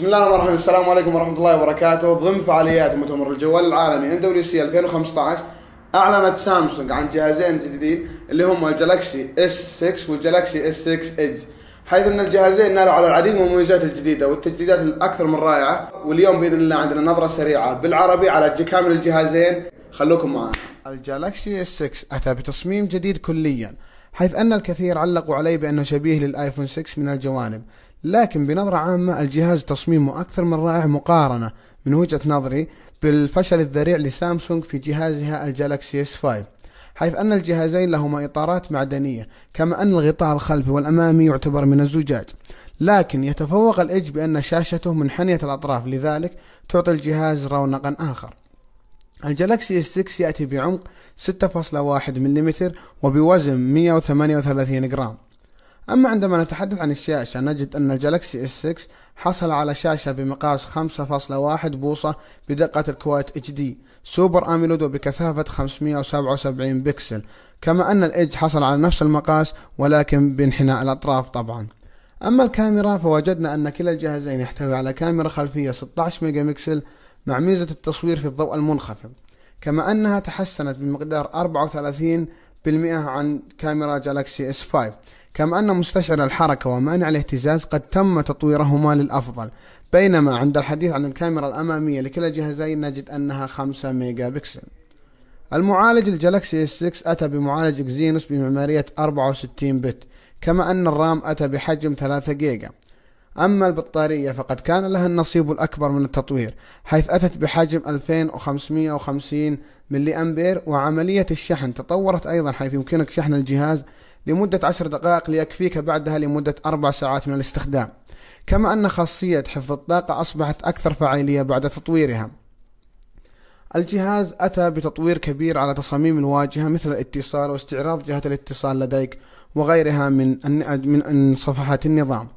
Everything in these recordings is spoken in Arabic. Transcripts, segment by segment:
بسم الله الرحمن الرحيم السلام عليكم ورحمه الله وبركاته ضمن فعاليات مؤتمر الجوال العالمي سي 2015 اعلنت سامسونج عن جهازين جديدين اللي هم الجلاكسي اس 6 والجلاكسي اس 6 ايدج حيث ان الجهازين نالوا على العديد من المميزات الجديده والتجديدات الاكثر من رائعه واليوم باذن الله عندنا نظره سريعه بالعربي على كامل الجهازين خلوكم معنا الجالكسي اس 6 اتى بتصميم جديد كليا حيث ان الكثير علقوا عليه بانه شبيه للايفون 6 من الجوانب لكن بنظرة عامة الجهاز تصميمه أكثر من رائع مقارنة من وجهة نظري بالفشل الذريع لسامسونج في جهازها الجالكسي S5 حيث أن الجهازين لهما إطارات معدنية كما أن الغطاء الخلفي والأمامي يعتبر من الزجاج لكن يتفوق الإج بأن شاشته منحنية الأطراف لذلك تعطي الجهاز رونقا آخر الجالكسي S6 يأتي بعمق 6.1 ملم وبوزن 138 جرام أما عندما نتحدث عن الشاشة نجد أن الجالكسي S6 حصل على شاشة بمقاس 5.1 بوصة بدقة الكويت اتش دي سوبر أميلود وبكثافة 577 بكسل كما أن الإيدج حصل على نفس المقاس ولكن بانحناء الأطراف طبعا أما الكاميرا فوجدنا أن كلا الجهازين يحتوي على كاميرا خلفية 16 ميجا بكسل مع ميزة التصوير في الضوء المنخفض كما أنها تحسنت بمقدار 34% عن كاميرا جالاكسي S5 كما أن مستشعر الحركة ومانع الاهتزاز قد تم تطويرهما للأفضل بينما عند الحديث عن الكاميرا الأمامية لكلا الجهازين نجد أنها 5 ميجا بكسل المعالج الجلاكسي S6 أتى بمعالج إكزينوس بمعمارية 64 بت كما أن الرام أتى بحجم 3 جيجا أما البطارية فقد كان لها النصيب الأكبر من التطوير حيث أتت بحجم 2550 ملي أمبير وعملية الشحن تطورت أيضا حيث يمكنك شحن الجهاز لمدة عشر دقائق ليكفيك بعدها لمدة أربع ساعات من الاستخدام كما أن خاصية حفظ الطاقة أصبحت أكثر فعالية بعد تطويرها الجهاز أتى بتطوير كبير على تصاميم الواجهة مثل الاتصال واستعراض جهة الاتصال لديك وغيرها من من صفحات النظام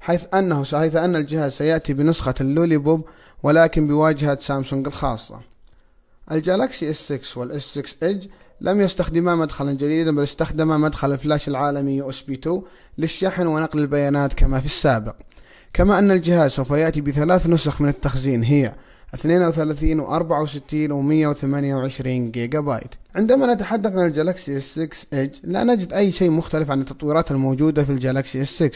حيث أنه حيث أن الجهاز سيأتي بنسخة اللولي بوب ولكن بواجهة سامسونج الخاصة الجالاكسي S6 والS6 Edge لم يستخدما مدخلا جديدا بل استخدما مدخل الفلاش العالمي USB2 للشحن ونقل البيانات كما في السابق كما أن الجهاز سوف يأتي بثلاث نسخ من التخزين هي 32 و 64 و 128 جيجا بايت عندما نتحدث عن الجلاكسي S6 Edge لا نجد أي شيء مختلف عن التطويرات الموجودة في الجلاكسي S6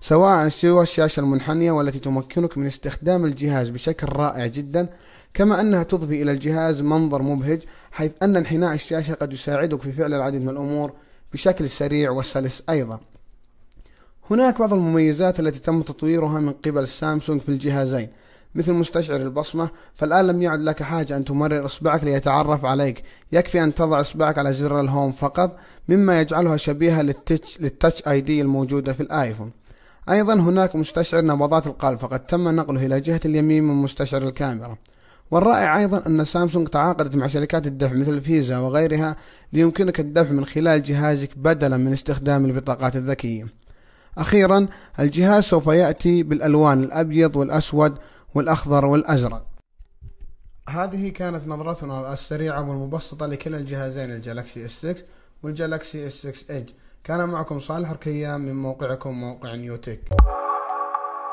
سواء سوى الشاشة المنحنية والتي تمكنك من استخدام الجهاز بشكل رائع جدا كما أنها تضفي إلى الجهاز منظر مبهج حيث أن انحناء الشاشة قد يساعدك في فعل العديد من الأمور بشكل سريع وسلس أيضا هناك بعض المميزات التي تم تطويرها من قبل سامسونج في الجهازين مثل مستشعر البصمة فالآن لم يعد لك حاجة أن تمرر إصبعك ليتعرف عليك يكفي أن تضع إصبعك على زر الهوم فقط مما يجعلها شبيهة للتتش, للتتش آي دي الموجودة في الآيفون أيضا هناك مستشعر نبضات القلب فقد تم نقله إلى جهة اليمين من مستشعر الكاميرا والرائع أيضا أن سامسونج تعاقدت مع شركات الدفع مثل فيزا وغيرها ليمكنك الدفع من خلال جهازك بدلا من استخدام البطاقات الذكية أخيرا الجهاز سوف يأتي بالألوان الأبيض والأسود والأخضر والأزرق هذه كانت نظرتنا السريعة والمبسطة لكلا الجهازين الجالكسي S6 والجالكسي S6 Edge كان معكم صالح ركيان من موقعكم موقع نيوتك